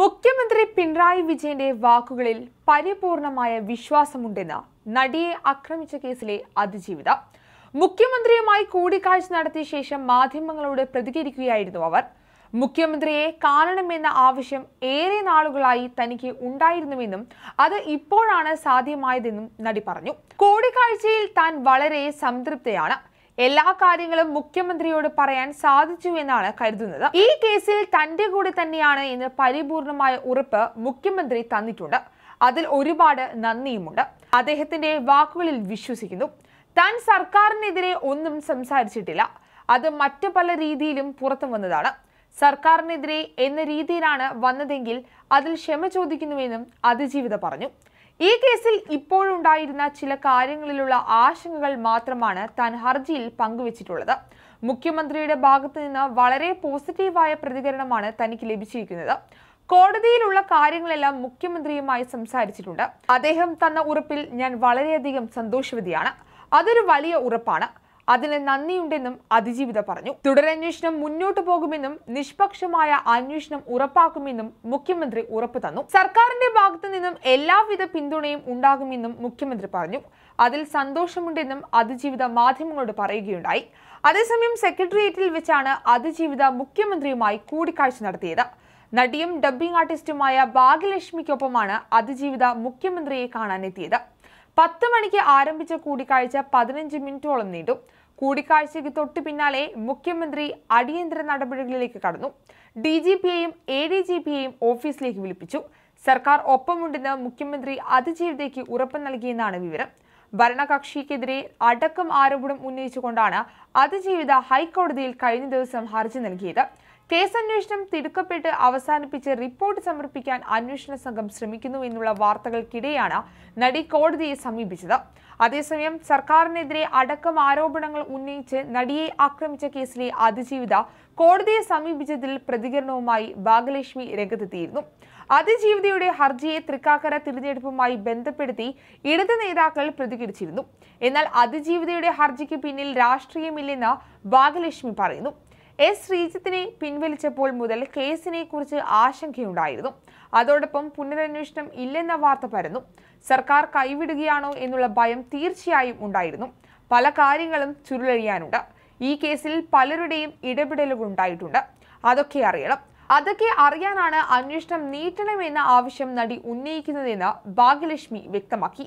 മുഖ്യമന്ത്രി പിണറായി വിജയന്റെ വാക്കുകളിൽ പരിപൂർണമായ വിശ്വാസമുണ്ടെന്ന് നടിയെ ആക്രമിച്ച കേസിലെ അതിജീവിത മുഖ്യമന്ത്രിയുമായി കൂടിക്കാഴ്ച നടത്തിയ ശേഷം മാധ്യമങ്ങളോട് പ്രതികരിക്കുകയായിരുന്നു അവർ മുഖ്യമന്ത്രിയെ കാണണമെന്ന ആവശ്യം ഏറെ നാളുകളായി തനിക്ക് ഉണ്ടായിരുന്നുവെന്നും അത് ഇപ്പോഴാണ് സാധ്യമായതെന്നും നടി പറഞ്ഞു കൂടിക്കാഴ്ചയിൽ താൻ വളരെ സംതൃപ്തയാണ് എല്ലാ കാര്യങ്ങളും മുഖ്യമന്ത്രിയോട് പറയാൻ സാധിച്ചു എന്നാണ് കരുതുന്നത് ഈ കേസിൽ തന്റെ കൂടെ തന്നെയാണ് ഇന്ന് പരിപൂർണമായ ഉറപ്പ് മുഖ്യമന്ത്രി തന്നിട്ടുണ്ട് അതിൽ ഒരുപാട് നന്ദിയുമുണ്ട് അദ്ദേഹത്തിന്റെ വാക്കുകളിൽ വിശ്വസിക്കുന്നു താൻ സർക്കാരിനെതിരെ ഒന്നും സംസാരിച്ചിട്ടില്ല അത് മറ്റു പല രീതിയിലും പുറത്തു വന്നതാണ് സർക്കാരിനെതിരെ എന്ന രീതിയിലാണ് വന്നതെങ്കിൽ അതിൽ ക്ഷമ ചോദിക്കുന്നുവെന്നും അതിജീവിത പറഞ്ഞു ഈ കേസിൽ ഇപ്പോഴുണ്ടായിരുന്ന ചില കാര്യങ്ങളിലുള്ള ആശങ്കകൾ മാത്രമാണ് താൻ ഹർജിയിൽ പങ്കുവച്ചിട്ടുള്ളത് മുഖ്യമന്ത്രിയുടെ ഭാഗത്തു നിന്ന് വളരെ പോസിറ്റീവായ പ്രതികരണമാണ് തനിക്ക് ലഭിച്ചിരിക്കുന്നത് കോടതിയിലുള്ള കാര്യങ്ങളെല്ലാം മുഖ്യമന്ത്രിയുമായി സംസാരിച്ചിട്ടുണ്ട് അദ്ദേഹം തന്ന ഉറപ്പിൽ ഞാൻ വളരെയധികം സന്തോഷവതിയാണ് അതൊരു വലിയ ഉറപ്പാണ് അതിന് നന്ദിയുണ്ടെന്നും അതിജീവിത പറഞ്ഞു തുടരന്വേഷണം മുന്നോട്ടു പോകുമെന്നും നിഷ്പക്ഷമായ അന്വേഷണം ഉറപ്പാക്കുമെന്നും മുഖ്യമന്ത്രി ഉറപ്പു തന്നു സർക്കാരിന്റെ ഭാഗത്തു നിന്നും എല്ലാവിധ പിന്തുണയും ഉണ്ടാകുമെന്നും മുഖ്യമന്ത്രി പറഞ്ഞു അതിൽ സന്തോഷമുണ്ടെന്നും അതിജീവിത മാധ്യമങ്ങളോട് പറയുകയുണ്ടായി അതേസമയം സെക്രട്ടേറിയറ്റിൽ വെച്ചാണ് അതിജീവിത മുഖ്യമന്ത്രിയുമായി കൂടിക്കാഴ്ച നടത്തിയത് നടിയും ഡബ്ബിംഗ് ആർട്ടിസ്റ്റുമായ ഭാഗ്യലക്ഷ്മിക്കൊപ്പമാണ് അതിജീവിത മുഖ്യമന്ത്രിയെ കാണാനെത്തിയത് പത്ത് മണിക്ക് ആരംഭിച്ച കൂടിക്കാഴ്ച പതിനഞ്ച് മിനിറ്റോളം നീണ്ടു കൂടിക്കാഴ്ചയ്ക്ക് തൊട്ടു പിന്നാലെ മുഖ്യമന്ത്രി അടിയന്തര നടപടികളിലേക്ക് കടന്നു ഡി ജി പിയെയും എ ഡി ജി പിയെയും ഓഫീസിലേക്ക് വിളിപ്പിച്ചു സർക്കാർ ഒപ്പമുണ്ടെന്ന് മുഖ്യമന്ത്രി അതിജീവിതയ്ക്ക് ഉറപ്പ് നൽകിയെന്നാണ് വിവരം ഭരണകക്ഷിക്കെതിരെ അടക്കം ആരോപണം ഉന്നയിച്ചുകൊണ്ടാണ് അതിജീവിത ഹൈക്കോടതിയിൽ കഴിഞ്ഞ ദിവസം ഹർജി നൽകിയത് കേസന്വേഷണം തിടുക്കപ്പെട്ട് അവസാനിപ്പിച്ച് റിപ്പോർട്ട് സമർപ്പിക്കാൻ അന്വേഷണ സംഘം ശ്രമിക്കുന്നു എന്നുള്ള വാർത്തകൾക്കിടെയാണ് നടി കോടതിയെ സമീപിച്ചത് അതേസമയം സർക്കാരിനെതിരെ അടക്കം ആരോപണങ്ങൾ ഉന്നയിച്ച് നടിയെ ആക്രമിച്ച കേസിലെ അതിജീവിത കോടതിയെ സമീപിച്ചതിൽ പ്രതികരണവുമായി ഭാഗലക്ഷ്മി രംഗത്തെത്തിയിരുന്നു അതിജീവിതയുടെ ഹർജിയെ തൃക്കാക്കര തിരഞ്ഞെടുപ്പുമായി ബന്ധപ്പെടുത്തി ഇടത് നേതാക്കൾ പ്രതികരിച്ചിരുന്നു എന്നാൽ അതിജീവിതയുടെ ഹർജിക്ക് പിന്നിൽ രാഷ്ട്രീയമില്ലെന്ന് ഭാഗലക്ഷ്മി പറയുന്നു എസ് ശ്രീജിത്തിനെ പിൻവലിച്ചപ്പോൾ മുതൽ കേസിനെ കുറിച്ച് ആശങ്കയുണ്ടായിരുന്നു അതോടൊപ്പം പുനരന്വേഷണം ഇല്ലെന്ന വാർത്ത പരന്നു സർക്കാർ കൈവിടുകയാണോ എന്നുള്ള ഭയം തീർച്ചയായും ഉണ്ടായിരുന്നു പല കാര്യങ്ങളും ചുരുളഴിയാനുണ്ട് ഈ കേസിൽ പലരുടെയും ഇടപെടലുകൾ ഉണ്ടായിട്ടുണ്ട് അതൊക്കെ അറിയണം അതൊക്കെ അറിയാനാണ് അന്വേഷണം നീട്ടണമെന്ന ആവശ്യം നടി ഉന്നയിക്കുന്നതെന്ന് ഭാഗ്യലക്ഷ്മി വ്യക്തമാക്കി